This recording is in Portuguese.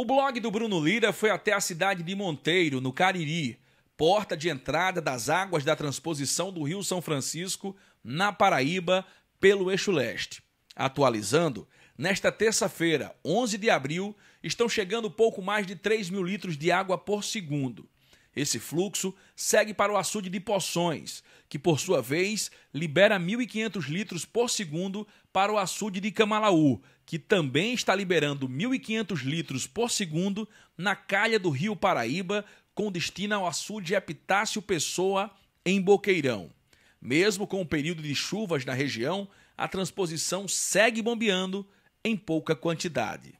O blog do Bruno Lira foi até a cidade de Monteiro, no Cariri, porta de entrada das águas da transposição do Rio São Francisco, na Paraíba, pelo eixo leste. Atualizando, nesta terça-feira, 11 de abril, estão chegando pouco mais de 3 mil litros de água por segundo. Esse fluxo segue para o açude de Poções, que por sua vez libera 1.500 litros por segundo para o açude de Camalaú, que também está liberando 1.500 litros por segundo na calha do Rio Paraíba, com destino ao açude Epitácio Pessoa, em Boqueirão. Mesmo com o período de chuvas na região, a transposição segue bombeando em pouca quantidade.